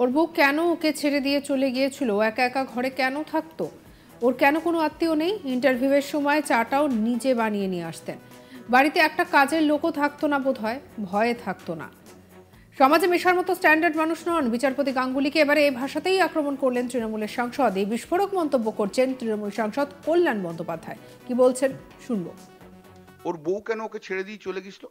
ওর বউ কেন ওকে ছেড়ে দিয়ে চলে গিয়েছিল একা একা ঘরে কেন থাকতো ওর কেন কোনো আত্মীয় নেই ইন্টারভিউয়ের সময় চাটাও নিজে বানিয়ে নিয়ে আসতেন বাড়িতে একটা কাজের লোকও থাকতো না বোধ হয় ভয়ে থাকতো না সমাজে মেশার মতো স্ট্যান্ডার্ড মানুষ নন বিচারপতি গাঙ্গুলিকে এবারে এই ভাষাতেই আক্রমণ করলেন তৃণমূলের সাংসদ এই বিস্ফোরক মন্তব্য করছেন তৃণমূল সাংসদ কল্যাণ বন্দ্যোপাধ্যায় কি বলছেন শুনব ওর বউ কেন ওকে ছেড়ে দিয়ে চলে গেছিল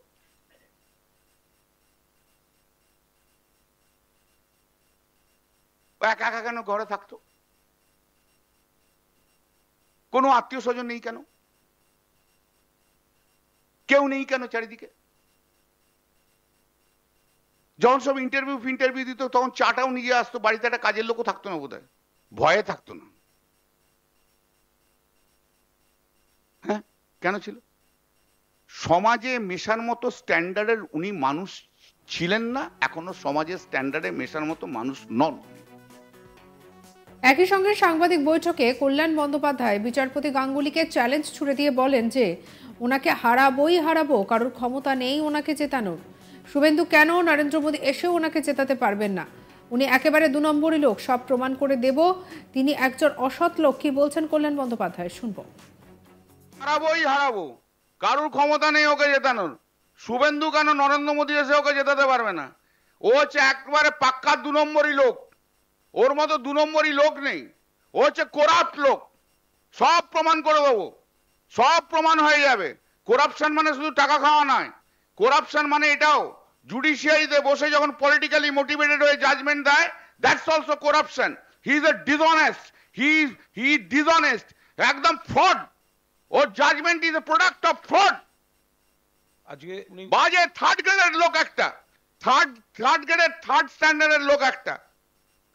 একা একা কেন ঘরে থাকতো কোনো আত্মীয় স্বজন নেই কেন কেউ নেই কেন চারিদিকে যখন সব ইন্টারভিউ ফিন্টারভিউ দিত তখন চাটাও নিয়ে আসতো বাড়িতে একটা কাজের লোকও থাকতো না বোধহয় ভয়ে থাকতো না হ্যাঁ কেন ছিল সমাজে মেশার মতো স্ট্যান্ডার্ডের উনি মানুষ ছিলেন না এখনো সমাজের স্ট্যান্ডার্ডে মেশার মতো মানুষ নন একই সঙ্গে সাংবাদিক বৈঠকে কল্যাণ বন্দ্যোপাধ্যায় বিচারপতি গাঙ্গুলিকে চ্যালেঞ্জ ছুড়ে দিয়ে বলেন যে ওনাকে হারাবই হারাবো কারোর ক্ষমতা নেই ওনাকে চেতানোর শুভেন্দু কেন নরেন্দ্র মোদী এসেও ওনাকে চেতাতে পারবেন না উনি একেবারে দু নম্বরই লোক সব প্রমাণ করে দেব তিনি একজন অসৎ লোক কি বলছেন কল্যাণ বন্দ্যোপাধ্যায় শুনব হারাবোই হারাবো কারোর ক্ষমতা নেই ওকে জেতানোর শুভেন্দু কেন নরেন্দ্র মোদী এসে ওকে জেতাতে পারবে না ও হচ্ছে একবারে পাক্কা দু নম্বরই লোক ওর মতো দু নম্বরই লোক নেই ও হচ্ছে কোরাপ্ট লোক সব প্রমাণ করে দেবো সব প্রমাণ হয়ে যাবে করাপশন মানে শুধু টাকা খাওয়া নয় করাপশন মানে এটাও জুডিশিয়ারিতে বসে যখন পলিটিক্যালি মোটিভেটেড হয়ে জাজমেন্ট দেয় that's also corruption he is a dishonest he he dishonest একদম ফ্রড ওর judgment is a product of fraud আজকে বাজে থার্ড গ্রেডের লোক একটা থার্ড থার্ড গ্রেডের থার্ড স্ট্যান্ডার্ডের লোক একটা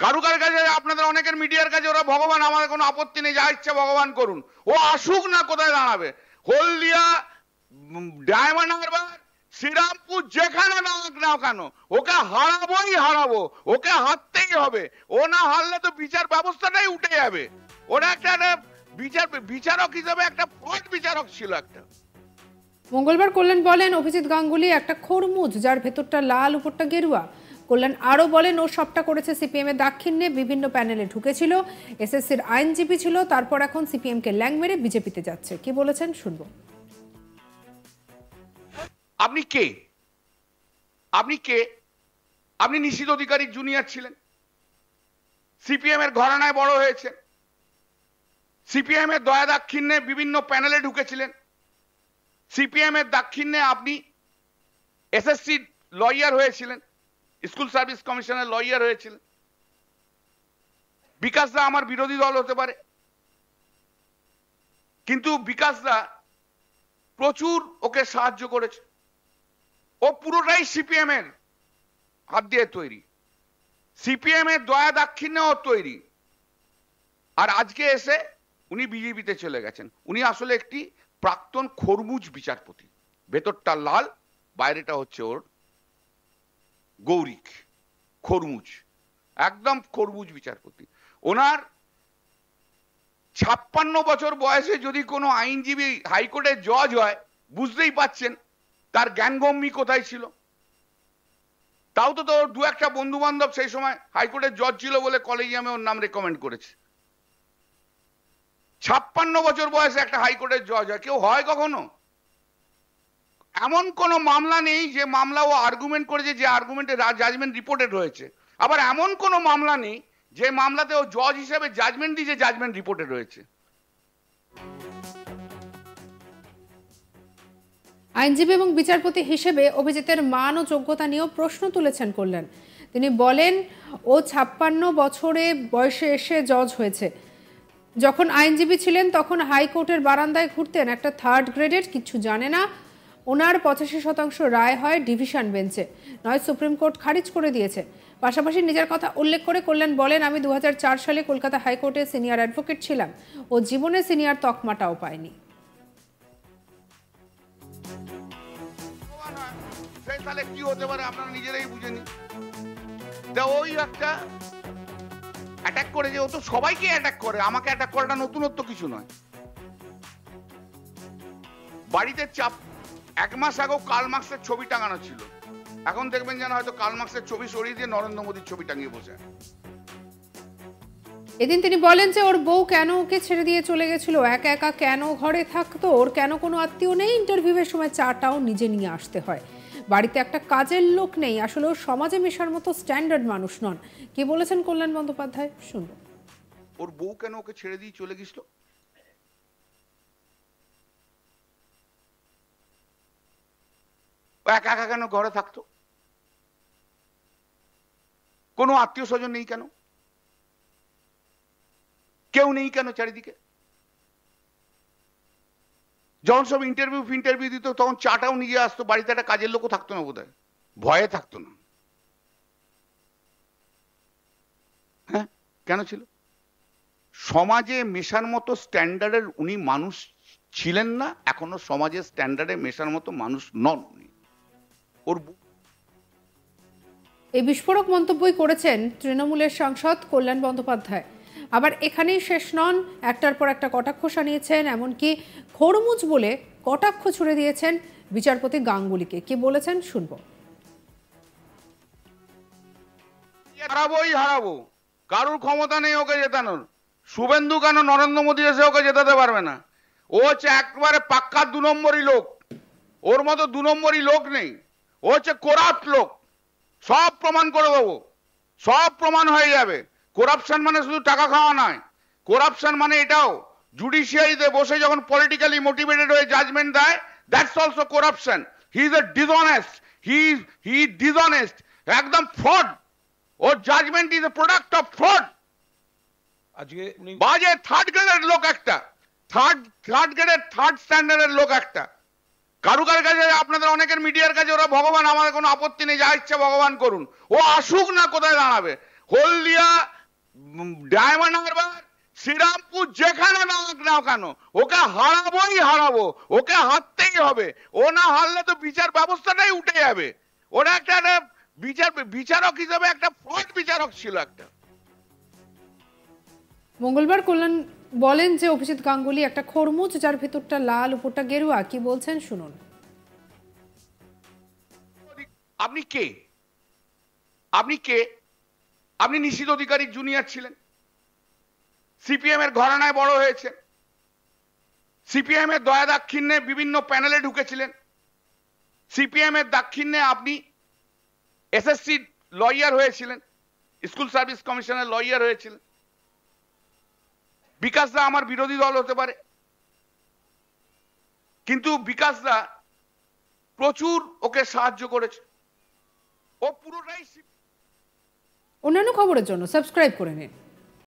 কারু কার কাছে আপনাদের অনেকের মিডিয়ার কাছে ওরা ভগবান আমার কোনো আপত্তি নেই যা ইচ্ছে ভগবান করুন ও আসুক না কোথায় দাঁড়াবে হলদিয়া ডায়মন্ড হারবার শ্রীরামপুর যেখানে নাক না কেন ওকে হারাবোই হারাবো ওকে হারতেই হবে ও না হারলে তো বিচার ব্যবস্থাটাই উঠে যাবে ওরা একটা বিচার বিচারক হিসেবে একটা ফট বিচারক ছিল একটা মঙ্গলবার করলেন বলেন অভিজিৎ গাঙ্গুলি একটা খরমুজ যার ভেতরটা লাল উপরটা গেরুয়া কল্যাণ আরও বলেন ও সবটা করেছে সিপিএমের দাক্ষিণ্যে বিভিন্ন প্যানেলে ঢুকেছিল এসএসসির আইনজীবী ছিল তারপর এখন সিপিএমকে ল্যাং মেরে বিজেপিতে যাচ্ছে কি বলেছেন শুনব আপনি কে আপনি কে আপনি নিশ্চিত অধিকারী জুনিয়র ছিলেন সিপিএম এর ঘরানায় বড় হয়েছে সিপিএম এর দয়া দাক্ষিণ্যে বিভিন্ন প্যানেলে ঢুকেছিলেন সিপিএম এর দাক্ষিণ্যে আপনি এসএসসি লয়ার হয়েছিলেন স্কুল সার্ভিস কমিশনের লয়ার হয়েছিলেন বিকাশদা আমার বিরোধী দল হতে পারে কিন্তু বিকাশদা প্রচুর ওকে সাহায্য করেছে ও পুরোটাই সিপিএম এর হাত দিয়ে তৈরি সিপিএম এর দয়া দাক্ষিণ্য ও তৈরি আর আজকে এসে উনি বিজেপিতে চলে গেছেন উনি আসলে একটি প্রাক্তন খরমুজ বিচারপতি ভেতরটা লাল বাইরেটা হচ্ছে ওর গৌরিক খরমুজ একদম খরমুজ বিচারপতি ওনার ছাপ্পান্ন বছর বয়সে যদি কোনো আইনজীবী হাইকোর্টে জজ হয় বুঝতেই পাচ্ছেন তার জ্ঞানগম্মি কোথায় ছিল তাও তো তোর দু একটা বন্ধু বান্ধব সেই সময় হাইকোর্টে জজ ছিল বলে কলেজিয়ামে ওর নাম রেকমেন্ড করেছে ছাপ্পান্ন বছর বয়সে একটা হাইকোর্টের জজ হয় কেউ হয় কখনো এমন কোন মামলা নেই যে মামলা ও আর্গুমেন্ট করেছে যে আর্গুমেন্টে জাজমেন্ট রিপোর্টেড হয়েছে আবার এমন কোনো মামলা নেই যে মামলাতে ও জজ হিসেবে জাজমেন্ট দিয়েছে জাজমেন্ট রিপোর্টেড হয়েছে আইনজীবী এবং বিচারপতি হিসেবে অভিজিতের মান ও যোগ্যতা নিয়েও প্রশ্ন তুলেছেন করলেন তিনি বলেন ও ছাপ্পান্ন বছরে বয়সে এসে জজ হয়েছে যখন আইনজীবী ছিলেন তখন হাইকোর্টের বারান্দায় ঘুরতেন একটা থার্ড গ্রেডের কিছু জানে না ওনার পঁচাশি শতাংশ রায় হয় ডিভিশন বেঞ্চে নয় সুপ্রিম কোর্ট খারিজ করে দিয়েছে পাশাপাশি নিজের কথা উল্লেখ করে কল্যাণ বলেন আমি দু সালে কলকাতা হাইকোর্টে সিনিয়র অ্যাডভোকেট ছিলাম ও জীবনে সিনিয়র তকমাটাও পায়নি বাড়িতে চাপ এক মাস আগেও কার্ল মার্ক্সের ছবি টাঙানো ছিল এখন দেখবেন যেন হয়তো কার্ল মার্ক্সের ছবি সরিয়ে দিয়ে নরেন্দ্র মোদীর ছবি টাঙিয়ে বসে এদিন তিনি বলেন যে ওর বউ কেন ওকে ছেড়ে দিয়ে চলে গেছিল একা একা কেন ঘরে থাকতো ওর কেন কোনো আত্মীয় নেই ইন্টারভিউয়ের সময় চাটাও নিজে নিয়ে আসতে হয় বাড়িতে একটা কাজের লোক নেই আসলে ও সমাজে মেশার মতো স্ট্যান্ডার্ড মানুষ নন কি বলেছেন কল্যাণ বন্দ্যোপাধ্যায় শুনুন ওর বউ কেন ওকে ছেড়ে দিয়ে চলে গেছিল একা একা কেন ঘরে থাকতো কোনো আত্মীয় স্বজন নেই কেন কেউ নেই কেন চারিদিকে যখন সব ইন্টারভিউ ফিন্টারভিউ দিত তখন চাটাও নিজে আসতো বাড়িতে একটা কাজের লোকও থাকতো না বোধহয় ভয়ে থাকতো না হ্যাঁ কেন ছিল সমাজে মেশার মতো স্ট্যান্ডার্ডের উনি মানুষ ছিলেন না এখনো সমাজের স্ট্যান্ডার্ডে মেশার মতো মানুষ নন উনি ওর এই বিস্ফোরক মন্তব্যই করেছেন তৃণমূলের সাংসদ কল্যাণ বন্দ্যোপাধ্যায় আবার এখানেই শেষ নন একটার পর একটা কটাক্ষ সানিয়েছেন এমনকি খোরমুজ বলে কটাক্ষ ছুড়ে দিয়েছেন বিচারপতি গাঙ্গুলিকে কি বলেছেন শুনব হারাবোই হারাবো কারুর ক্ষমতা নেই ওকে জেতানোর শুভেন্দু কেন নরেন্দ্র মোদী এসে ওকে জেতাতে পারবে না ও হচ্ছে একবারে পাক্কা দু নম্বরই লোক ওর মতো দু নম্বরই লোক নেই ও হচ্ছে কোরাপ লোক সব প্রমাণ করে দেবো সব প্রমাণ হয়ে যাবে করাপশন মানে শুধু টাকা খাওয়া নয় করাপশন মানে এটাও জুডিশিয়ারিতে বসে যখন পলিটিক্যালি মোটিভেটেড হয়ে জাজমেন্ট দেয় that's also corruption he is a dishonest he he dishonest একদম ফ্রড ও judgment is a product of fraud আজকে বাজে থার্ড গ্রেডের লোক একটা থার্ড থার্ড গ্রেডের থার্ড স্ট্যান্ডার্ডের লোক একটা কারুকার কাছে আপনাদের অনেকের মিডিয়ার কাছে ওরা ভগবান আমার কোনো আপত্তি নেই যা ইচ্ছে ভগবান করুন ও আসুক না কোথায় দাঁড়াবে হলদিয়া ডায়মন্ড হারবার শ্রীরামপুর যেখানে নাক নাও কেন ওকে হারাবোই হারাবো ওকে হারতেই হবে ও না হারলে তো বিচার ব্যবস্থাটাই উঠে যাবে ওরা একটা বিচার বিচারক হিসাবে একটা ফ্রড বিচারক ছিল একটা মঙ্গলবার কল্যাণ বলেন যে অভিজিৎ গাঙ্গুলি একটা খরমুজ যার ভেতরটা লাল উপরটা গেরুয়া কি বলছেন শুনুন আপনি কে আপনি কে আপনি নিশ্চিত অধিকারী জুনিয়র ছিলেন সিপিএম এর ঘরানায় বড় হয়েছে সিপিএম এর দয়া দাক্ষিণ্যে বিভিন্ন প্যানেলে ঢুকেছিলেন সিপিএম এর দাক্ষিণ্যে আপনি এসএসসি লয়ার হয়েছিলেন স্কুল সার্ভিস কমিশনের লয়ার হয়েছিলেন বিকাশরা আমার বিরোধী দল হতে পারে কিন্তু বিকাশরা প্রচুর ওকে সাহায্য করেছে ও পুরোটাই অন্যান্য খবরের জন্য সাবস্ক্রাইব করে নিন